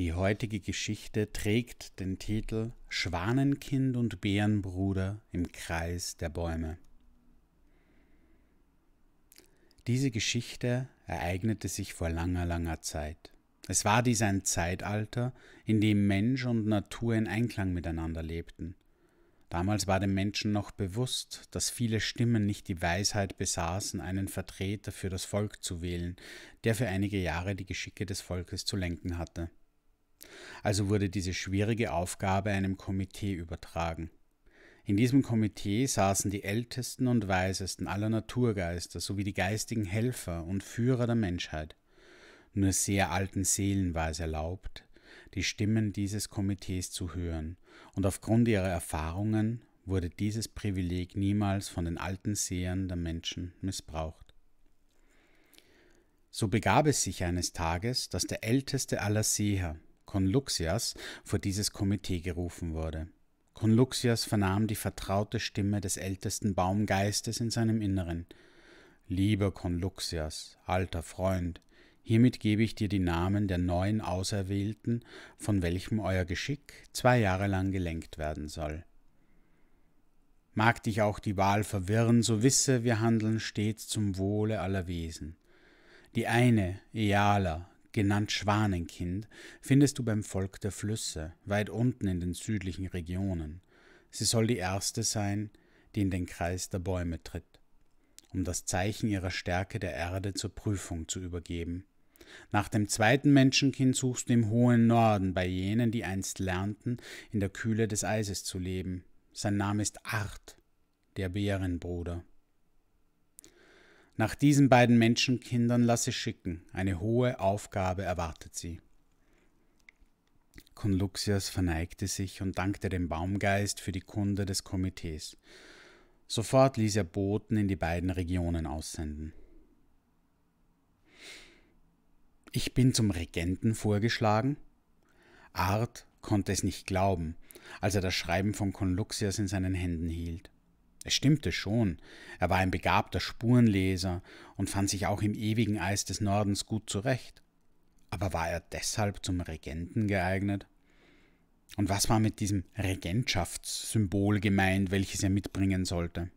Die heutige Geschichte trägt den Titel Schwanenkind und Bärenbruder im Kreis der Bäume. Diese Geschichte ereignete sich vor langer, langer Zeit. Es war dies ein Zeitalter, in dem Mensch und Natur in Einklang miteinander lebten. Damals war dem Menschen noch bewusst, dass viele Stimmen nicht die Weisheit besaßen, einen Vertreter für das Volk zu wählen, der für einige Jahre die Geschicke des Volkes zu lenken hatte. Also wurde diese schwierige Aufgabe einem Komitee übertragen. In diesem Komitee saßen die Ältesten und Weisesten aller Naturgeister sowie die geistigen Helfer und Führer der Menschheit. Nur sehr alten Seelen war es erlaubt, die Stimmen dieses Komitees zu hören, und aufgrund ihrer Erfahrungen wurde dieses Privileg niemals von den alten Sehern der Menschen missbraucht. So begab es sich eines Tages, dass der älteste aller Seher, Konluxias vor dieses Komitee gerufen wurde. Konluxias vernahm die vertraute Stimme des ältesten Baumgeistes in seinem Inneren. Lieber Konluxias, alter Freund, hiermit gebe ich dir die Namen der neuen Auserwählten, von welchem euer Geschick zwei Jahre lang gelenkt werden soll. Mag dich auch die Wahl verwirren, so wisse, wir handeln stets zum Wohle aller Wesen. Die eine, Eala, genannt Schwanenkind, findest du beim Volk der Flüsse, weit unten in den südlichen Regionen. Sie soll die erste sein, die in den Kreis der Bäume tritt, um das Zeichen ihrer Stärke der Erde zur Prüfung zu übergeben. Nach dem zweiten Menschenkind suchst du im hohen Norden bei jenen, die einst lernten, in der Kühle des Eises zu leben. Sein Name ist Art, der Bärenbruder. Nach diesen beiden Menschenkindern lasse schicken, eine hohe Aufgabe erwartet sie. Konluxias verneigte sich und dankte dem Baumgeist für die Kunde des Komitees. Sofort ließ er Boten in die beiden Regionen aussenden. Ich bin zum Regenten vorgeschlagen? Art konnte es nicht glauben, als er das Schreiben von Konluxias in seinen Händen hielt. Es stimmte schon, er war ein begabter Spurenleser und fand sich auch im ewigen Eis des Nordens gut zurecht. Aber war er deshalb zum Regenten geeignet? Und was war mit diesem Regentschaftssymbol gemeint, welches er mitbringen sollte?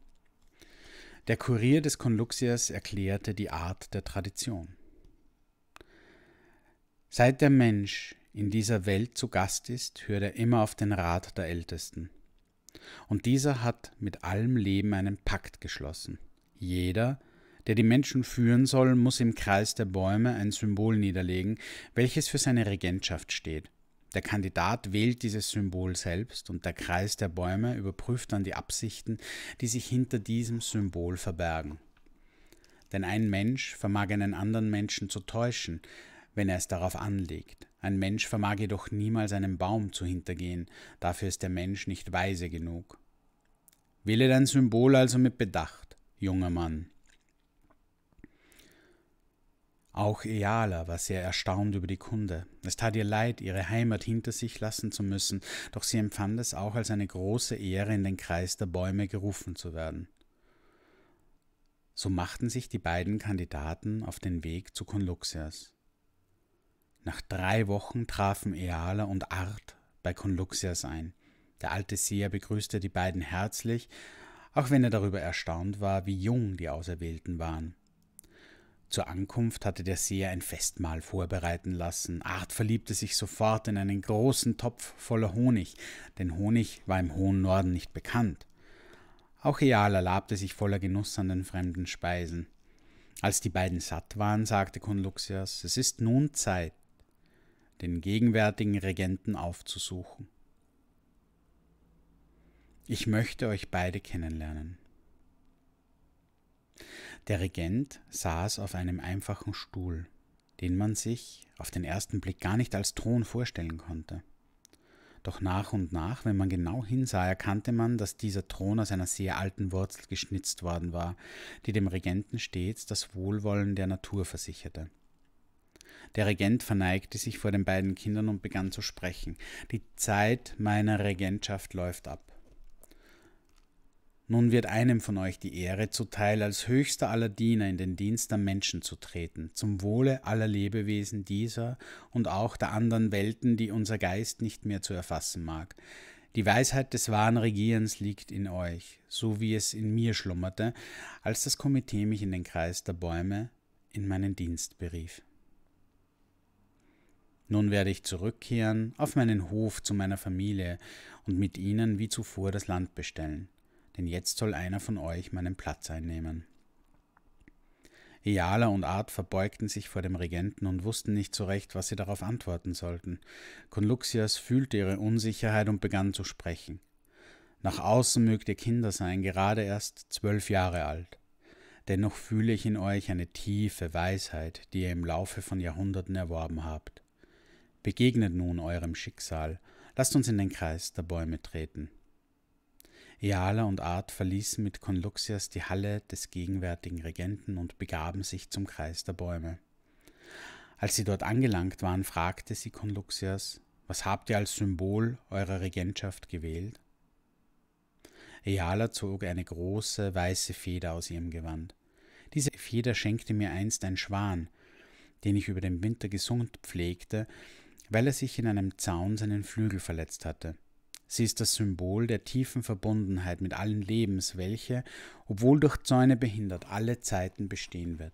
Der Kurier des Konluxiers erklärte die Art der Tradition. Seit der Mensch in dieser Welt zu Gast ist, hört er immer auf den Rat der Ältesten – und dieser hat mit allem Leben einen Pakt geschlossen. Jeder, der die Menschen führen soll, muss im Kreis der Bäume ein Symbol niederlegen, welches für seine Regentschaft steht. Der Kandidat wählt dieses Symbol selbst und der Kreis der Bäume überprüft dann die Absichten, die sich hinter diesem Symbol verbergen. Denn ein Mensch vermag einen anderen Menschen zu täuschen, wenn er es darauf anlegt. Ein Mensch vermag jedoch niemals einem Baum zu hintergehen, dafür ist der Mensch nicht weise genug. Wähle dein Symbol also mit Bedacht, junger Mann. Auch Eala war sehr erstaunt über die Kunde. Es tat ihr leid, ihre Heimat hinter sich lassen zu müssen, doch sie empfand es auch als eine große Ehre, in den Kreis der Bäume gerufen zu werden. So machten sich die beiden Kandidaten auf den Weg zu Konluxias. Nach drei Wochen trafen Eala und Art bei Konluxias ein. Der alte Seher begrüßte die beiden herzlich, auch wenn er darüber erstaunt war, wie jung die Auserwählten waren. Zur Ankunft hatte der Seher ein Festmahl vorbereiten lassen. Art verliebte sich sofort in einen großen Topf voller Honig, denn Honig war im hohen Norden nicht bekannt. Auch Eala labte sich voller Genuss an den fremden Speisen. Als die beiden satt waren, sagte Konluxias, es ist nun Zeit, den gegenwärtigen Regenten aufzusuchen. Ich möchte euch beide kennenlernen. Der Regent saß auf einem einfachen Stuhl, den man sich auf den ersten Blick gar nicht als Thron vorstellen konnte. Doch nach und nach, wenn man genau hinsah, erkannte man, dass dieser Thron aus einer sehr alten Wurzel geschnitzt worden war, die dem Regenten stets das Wohlwollen der Natur versicherte. Der Regent verneigte sich vor den beiden Kindern und begann zu sprechen. Die Zeit meiner Regentschaft läuft ab. Nun wird einem von euch die Ehre zuteil, als höchster aller Diener in den Dienst der Menschen zu treten, zum Wohle aller Lebewesen dieser und auch der anderen Welten, die unser Geist nicht mehr zu erfassen mag. Die Weisheit des wahren Regierens liegt in euch, so wie es in mir schlummerte, als das Komitee mich in den Kreis der Bäume in meinen Dienst berief. Nun werde ich zurückkehren auf meinen Hof zu meiner Familie und mit ihnen wie zuvor das Land bestellen, denn jetzt soll einer von euch meinen Platz einnehmen. Eala und Art verbeugten sich vor dem Regenten und wussten nicht so recht, was sie darauf antworten sollten. Conluxias fühlte ihre Unsicherheit und begann zu sprechen. Nach außen mögt ihr Kinder sein, gerade erst zwölf Jahre alt. Dennoch fühle ich in euch eine tiefe Weisheit, die ihr im Laufe von Jahrhunderten erworben habt. Begegnet nun eurem Schicksal, lasst uns in den Kreis der Bäume treten. Eala und Art verließen mit Konluxias die Halle des gegenwärtigen Regenten und begaben sich zum Kreis der Bäume. Als sie dort angelangt waren, fragte sie Konluxias, was habt ihr als Symbol eurer Regentschaft gewählt? Eala zog eine große weiße Feder aus ihrem Gewand. Diese Feder schenkte mir einst ein Schwan, den ich über den Winter gesund pflegte, weil er sich in einem Zaun seinen Flügel verletzt hatte. Sie ist das Symbol der tiefen Verbundenheit mit allen Lebens, welche, obwohl durch Zäune behindert, alle Zeiten bestehen wird.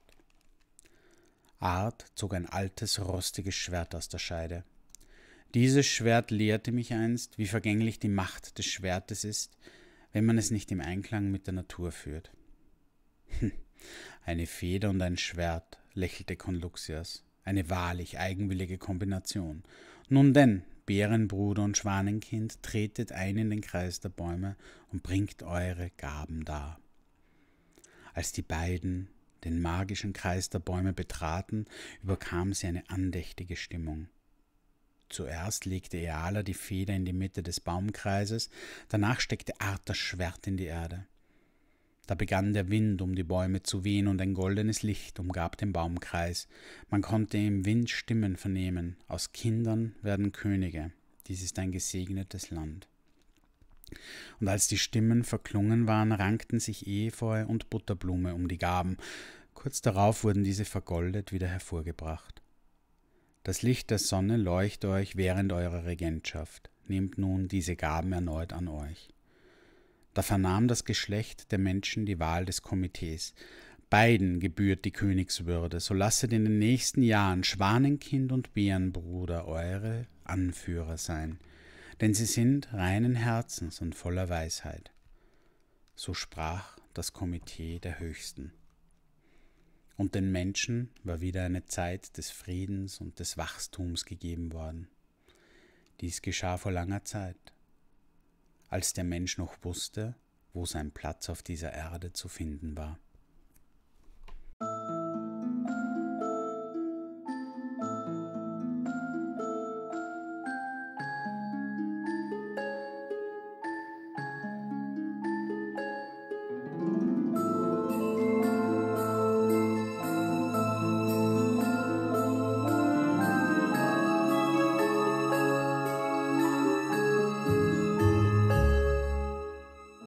Art zog ein altes, rostiges Schwert aus der Scheide. Dieses Schwert lehrte mich einst, wie vergänglich die Macht des Schwertes ist, wenn man es nicht im Einklang mit der Natur führt. Hm. Eine Feder und ein Schwert, lächelte Konluxias eine wahrlich eigenwillige Kombination. Nun denn, Bärenbruder und Schwanenkind, tretet ein in den Kreis der Bäume und bringt eure Gaben dar. Als die beiden den magischen Kreis der Bäume betraten, überkam sie eine andächtige Stimmung. Zuerst legte Eala die Feder in die Mitte des Baumkreises, danach steckte Arthas Schwert in die Erde. Da begann der Wind um die Bäume zu wehen und ein goldenes Licht umgab den Baumkreis. Man konnte im Wind Stimmen vernehmen. Aus Kindern werden Könige. Dies ist ein gesegnetes Land. Und als die Stimmen verklungen waren, rankten sich Efeu und Butterblume um die Gaben. Kurz darauf wurden diese vergoldet wieder hervorgebracht. Das Licht der Sonne leuchte euch während eurer Regentschaft. Nehmt nun diese Gaben erneut an euch. Da vernahm das Geschlecht der Menschen die Wahl des Komitees. Beiden gebührt die Königswürde, so lasset in den nächsten Jahren Schwanenkind und Bärenbruder eure Anführer sein, denn sie sind reinen Herzens und voller Weisheit. So sprach das Komitee der Höchsten. Und den Menschen war wieder eine Zeit des Friedens und des Wachstums gegeben worden. Dies geschah vor langer Zeit, als der Mensch noch wusste, wo sein Platz auf dieser Erde zu finden war.